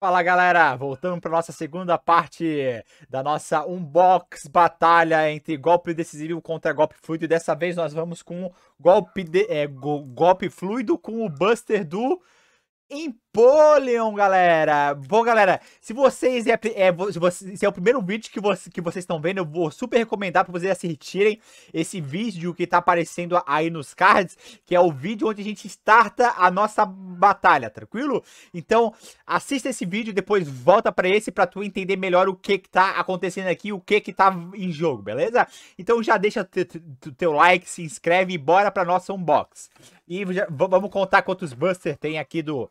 Fala galera, voltando para nossa segunda parte da nossa unbox batalha entre golpe decisivo contra golpe fluido. E dessa vez nós vamos com golpe de, é, go, golpe fluido com o Buster do Império. Polion, galera! Bom, galera, se vocês é, é, se é o primeiro vídeo que, você, que vocês estão vendo, eu vou super recomendar para vocês assistirem esse vídeo que tá aparecendo aí nos cards, que é o vídeo onde a gente starta a nossa batalha, tranquilo? Então, assista esse vídeo, depois volta para esse para tu entender melhor o que que tá acontecendo aqui, o que que tá em jogo, beleza? Então já deixa teu like, se inscreve e bora para nossa unbox. E vamos contar quantos busters tem aqui do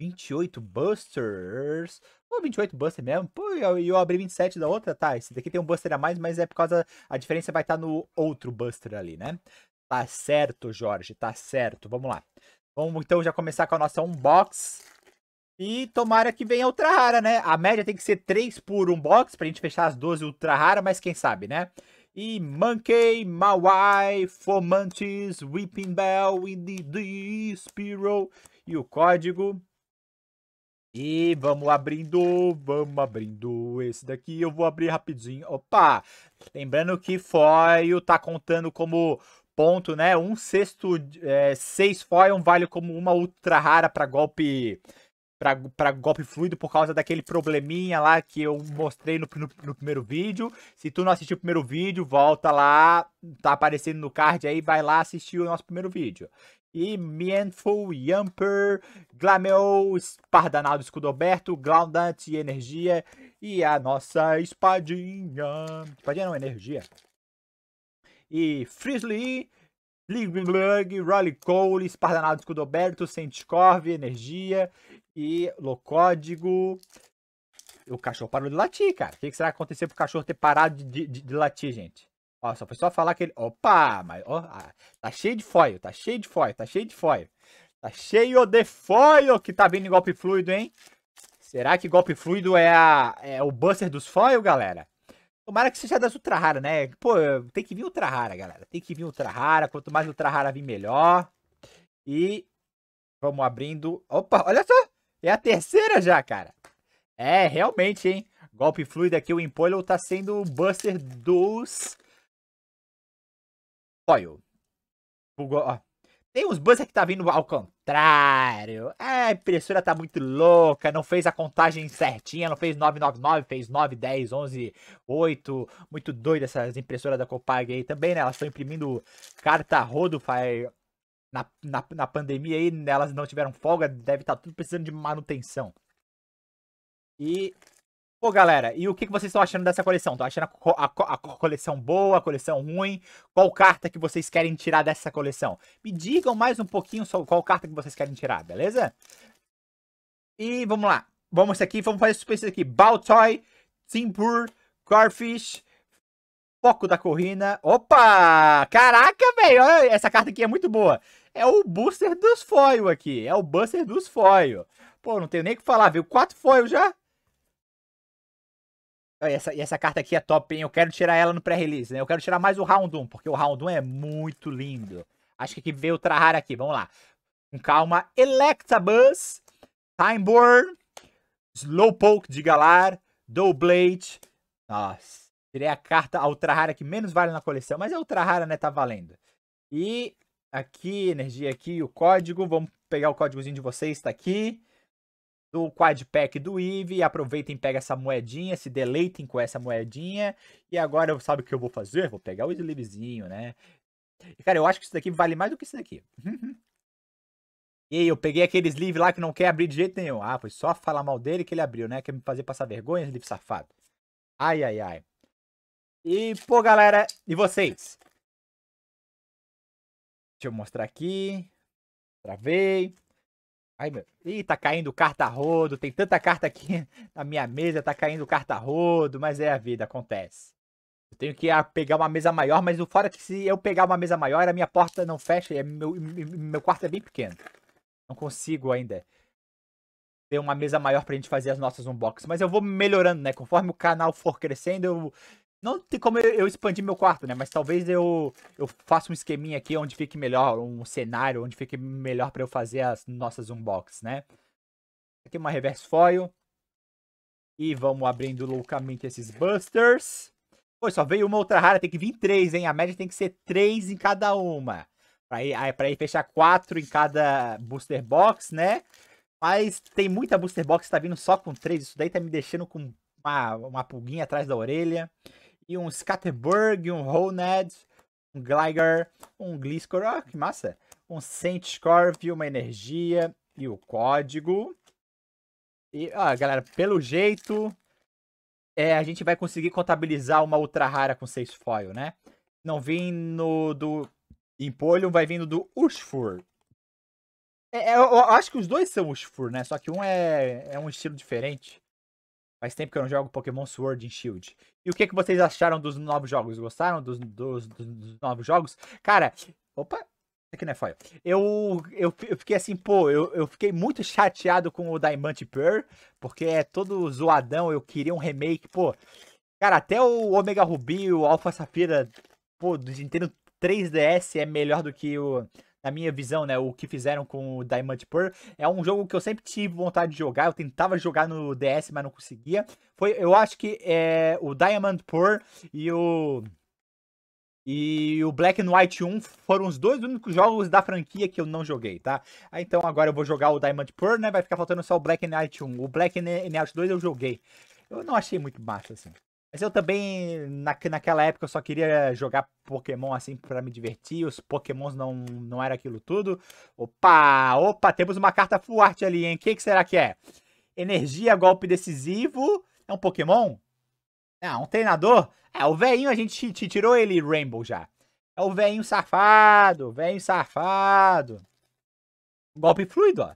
28 Busters. Ou 28 Buster mesmo. Pô, eu, eu abri 27 da outra. Tá, esse daqui tem um Buster a mais, mas é por causa... A diferença vai estar tá no outro Buster ali, né? Tá certo, Jorge. Tá certo. Vamos lá. Vamos então já começar com a nossa unbox. E tomara que venha ultra rara, né? A média tem que ser 3 por unbox pra gente fechar as 12 ultra rara, mas quem sabe, né? E Monkey, Mawai, Fomantis, Weeping Bell, Indy, Spiro e o código e vamos abrindo, vamos abrindo. Esse daqui eu vou abrir rapidinho. Opa! Lembrando que foil tá contando como ponto, né? Um sexto, é, seis foil vale como uma ultra rara para golpe para golpe fluido por causa daquele probleminha lá que eu mostrei no, no, no, primeiro vídeo. Se tu não assistiu o primeiro vídeo, volta lá, tá aparecendo no card aí, vai lá assistir o nosso primeiro vídeo. E Mienful, Yamper, Glamel, Espardanado Escudoberto, Glaudant e Energia e a nossa espadinha. Espadinha não, energia. E Frizzly Ligblug, Rolly Cole, Espardanado Escudoberto, Sentiscorv, Energia e Locódigo. O cachorro parou de latir, cara. O que, será que aconteceu pro cachorro ter parado de, de, de latir, gente? Ó, só foi só falar que ele. Opa! Mas, ó, ah, tá cheio de foil, tá cheio de foil, tá cheio de foil. Tá cheio de foil que tá vindo em golpe fluido, hein? Será que golpe fluido é, a, é o buster dos foil, galera? Tomara que seja das ultra rara, né? Pô, tem que vir ultra rara, galera. Tem que vir ultra rara. Quanto mais ultra rara vir, melhor. E vamos abrindo. Opa, olha só! É a terceira já, cara. É, realmente, hein? Golpe fluido aqui, o Empoilon tá sendo o buster dos... Foil. Bugou, ó. Tem uns buzzer que tá vindo ao contrário. É, a impressora tá muito louca, não fez a contagem certinha, não fez 999, fez 9, 10, 11, 8. Muito doida essas impressoras da Copag aí também, né? Elas estão imprimindo carta rodo, Na, na, na pandemia aí, né? elas não tiveram folga, deve estar tá tudo precisando de manutenção. E Pô, galera, e o que vocês estão achando dessa coleção? Estão achando a, co a, co a, coleção boa, a coleção ruim? Qual carta que vocês querem tirar dessa coleção? Me digam mais um pouquinho sobre qual carta que vocês querem tirar, beleza? E vamos lá. Vamos aqui, vamos fazer suspense aqui. Baltoy, Timbur, Carfish, Foco da Corrina. Opa! Caraca, velho! Essa carta aqui é muito boa. É o Booster dos Foil aqui. É o Buster dos Foil. Pô, não tenho nem o que falar, viu? Quatro Foil já. Essa, essa carta aqui é top, hein? Eu quero tirar ela no pré-release, né? Eu quero tirar mais o Round 1, porque o Round 1 é muito lindo. Acho que aqui veio o Trahar aqui, vamos lá. Com calma. Electabuzz, Timeborn, Slowpoke de Galar, Doublade. Nossa, tirei a carta a Ultra Rara que menos vale na coleção, mas é Ultra Rara, né, tá valendo. E aqui, energia aqui, o código. Vamos pegar o códigozinho de vocês, tá aqui do quad pack do Eve, aproveitem, pega essa moedinha, se deleitem com essa moedinha. E agora, sabe o que eu vou fazer? Vou pegar o sleevezinho, né? cara, eu acho que isso daqui vale mais do que isso daqui. e aí, eu peguei aquele sleeve lá que não quer abrir de jeito nenhum. Ah, foi só falar mal dele que ele abriu, né? Quer me fazer passar vergonha, sleeve safado. Ai, ai, ai. E, pô, galera, e vocês? Deixa eu mostrar aqui. Travei. Ai, meu. Ih, tá caindo carta rodo. Tem tanta carta aqui na minha mesa, tá caindo carta rodo. Mas é a vida, acontece. Eu tenho que ah, pegar uma mesa maior, mas o fora é que se eu pegar uma mesa maior, a minha porta não fecha. E é meu, meu quarto é bem pequeno. Não consigo ainda ter uma mesa maior pra gente fazer as nossas unboxings. Mas eu vou melhorando, né? Conforme o canal for crescendo, eu não tem como eu expandir meu quarto, né? Mas talvez eu, eu faça um esqueminha aqui onde fique melhor, um cenário onde fique melhor para eu fazer as nossas unbox, né? Aqui uma reverse foil. E vamos abrindo loucamente esses busters. Pô, só veio uma outra rara, tem que vir três, hein? A média tem que ser três em cada uma. Pra ir, pra ir fechar quatro em cada booster box, né? Mas tem muita booster box que tá vindo só com três. Isso daí tá me deixando com uma, uma pulguinha atrás da orelha e um Scatterberg, um Honed, um Gligar, um Gliscor, ah, que massa! Um Saint uma energia e o código. E, ah, galera, pelo jeito, é, a gente vai conseguir contabilizar uma ultra rara com 6 foil, né? Não vindo do Empolho, vai vindo do Ushfur. É, é, eu, eu, acho que os dois são Ushfur, né? Só que um é, é um estilo diferente. Faz tempo que eu não jogo Pokémon Sword and Shield. E o que, que vocês acharam dos novos jogos? Gostaram dos, dos, dos, dos novos jogos? Cara, opa, isso aqui não é foil. Eu, eu, eu fiquei assim, pô, eu, eu fiquei muito chateado com o Diamante Pearl, porque é todo zoadão, eu queria um remake, pô. Cara, até o Omega Ruby, o Alpha Safira, pô, do Nintendo 3DS é melhor do que o na minha visão, né, o que fizeram com o Diamond Pearl. É um jogo que eu sempre tive vontade de jogar, eu tentava jogar no DS, mas não conseguia. Foi, eu acho que é, o Diamond Pearl e o e o Black and White 1 foram os dois únicos jogos da franquia que eu não joguei, tá? Ah, então agora eu vou jogar o Diamond Pearl, né? Vai ficar faltando só o Black and White 1. O Black and White 2 eu joguei. Eu não achei muito baixo, assim. Mas eu também, na, naquela época, eu só queria jogar Pokémon assim para me divertir. Os Pokémons não, não era aquilo tudo. Opa, opa, temos uma carta Fuerte ali, hein? O que, que será que é? Energia, golpe decisivo. É um Pokémon? É, um treinador? É, o velhinho a gente tirou ele Rainbow já. É o velhinho safado, velhinho safado. Golpe fluido, ó.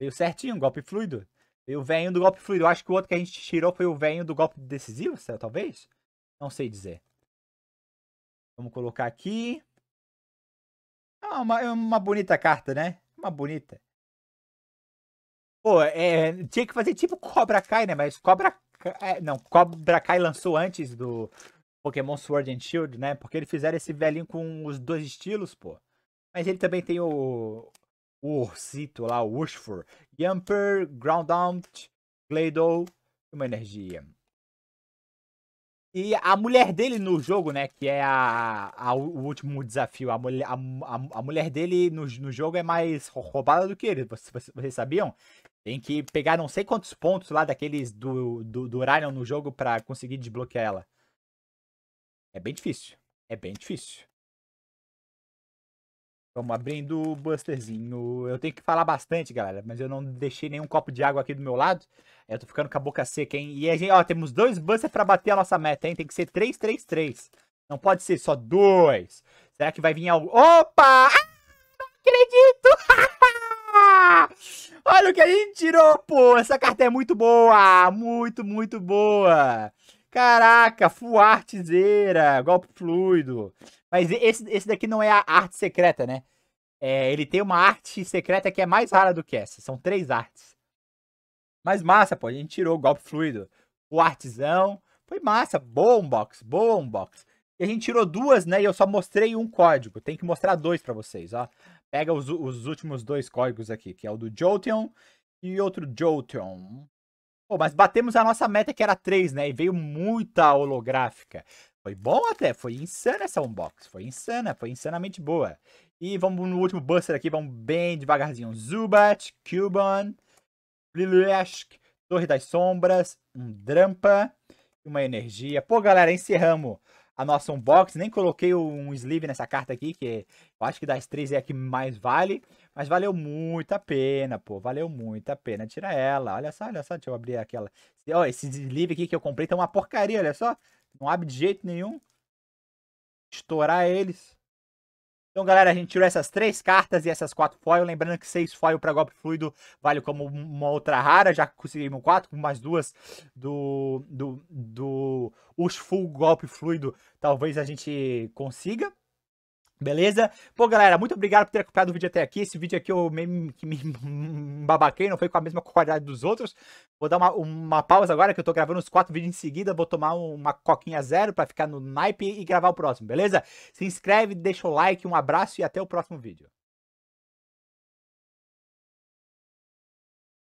Veio certinho, golpe fluido o venho do golpe fluido. Eu acho que o outro que a gente tirou foi o venho do golpe decisivo, talvez? Não sei dizer. Vamos colocar aqui. Ah, uma, é uma bonita carta, né? Uma bonita. Pô, é, tinha que fazer tipo Cobra Kai, né? Mas Cobra Kai... É, não, Cobra Kai lançou antes do Pokémon Sword and Shield, né? Porque eles fizeram esse velhinho com os dois estilos, pô. Mas ele também tem o, o Orsito lá, o Ushfur, Yamper, Groundount, uma energia. E a mulher dele no jogo, né, que é a, a o último desafio, a, mulher, a, a, a mulher dele no, no jogo é mais roubada do que ele, vocês, vocês sabiam? Tem que pegar não sei quantos pontos lá daqueles do, do, do no jogo pra conseguir desbloquear ela. É bem difícil. É bem difícil. Vamos abrindo o busterzinho. Eu tenho que falar bastante, galera, mas eu não deixei nenhum copo de água aqui do meu lado. É, eu tô ficando com a boca seca, hein? E a gente, ó, temos dois busters pra bater a nossa meta, hein? Tem que ser 3, 3, 3. Não pode ser só dois. Será que vai vir algo? Opa! Ah, não acredito! Olha o que a gente tirou, pô! Essa carta é muito boa! Muito, muito boa! Caraca, full artzeira, golpe fluido. Mas esse, esse daqui não é a arte secreta, né? É, ele tem uma arte secreta que é mais rara do que essa. São três artes. Mas massa, pô. A gente tirou o golpe fluido. O artesão. Foi massa. Boa box, Boa box. E a gente tirou duas, né? E eu só mostrei um código. Tem que mostrar dois para vocês, ó. Pega os, os últimos dois códigos aqui. Que é o do Jolteon e outro Jolteon. Pô, mas batemos a nossa meta que era 3, né? E veio muita holográfica. Foi bom até, foi insana essa unbox. Foi insana, foi insanamente boa. E vamos no último buster aqui, vamos bem devagarzinho. Zubat, Cuban, Lilueshk, Torre das Sombras, um Drampa, uma energia. Pô, galera, encerramos a nossa unboxing. Nem coloquei um sleeve nessa carta aqui, que eu acho que das três é a que mais vale. Mas valeu muito a pena, pô. Valeu muito a pena. tirar ela. Olha só, olha só. Deixa eu abrir aquela. Ó, esse sleeve aqui que eu comprei tá uma porcaria, olha só. Não abre de jeito nenhum. Estourar eles. Então, galera, a gente tirou essas três cartas e essas quatro foil. Lembrando que seis foil para golpe fluido vale como uma outra rara. Já conseguimos quatro, com mais duas do, do, do full golpe fluido. Talvez a gente consiga. Beleza? Pô, galera, muito obrigado por ter acompanhado o vídeo até aqui. Esse vídeo aqui eu me, me, me babaquei, não foi com a mesma qualidade dos outros. Vou dar uma, uma pausa agora, que eu tô gravando os quatro vídeos em seguida. Vou tomar uma coquinha zero pra ficar no naipe e gravar o próximo, beleza? Se inscreve, deixa o like, um abraço e até o próximo vídeo.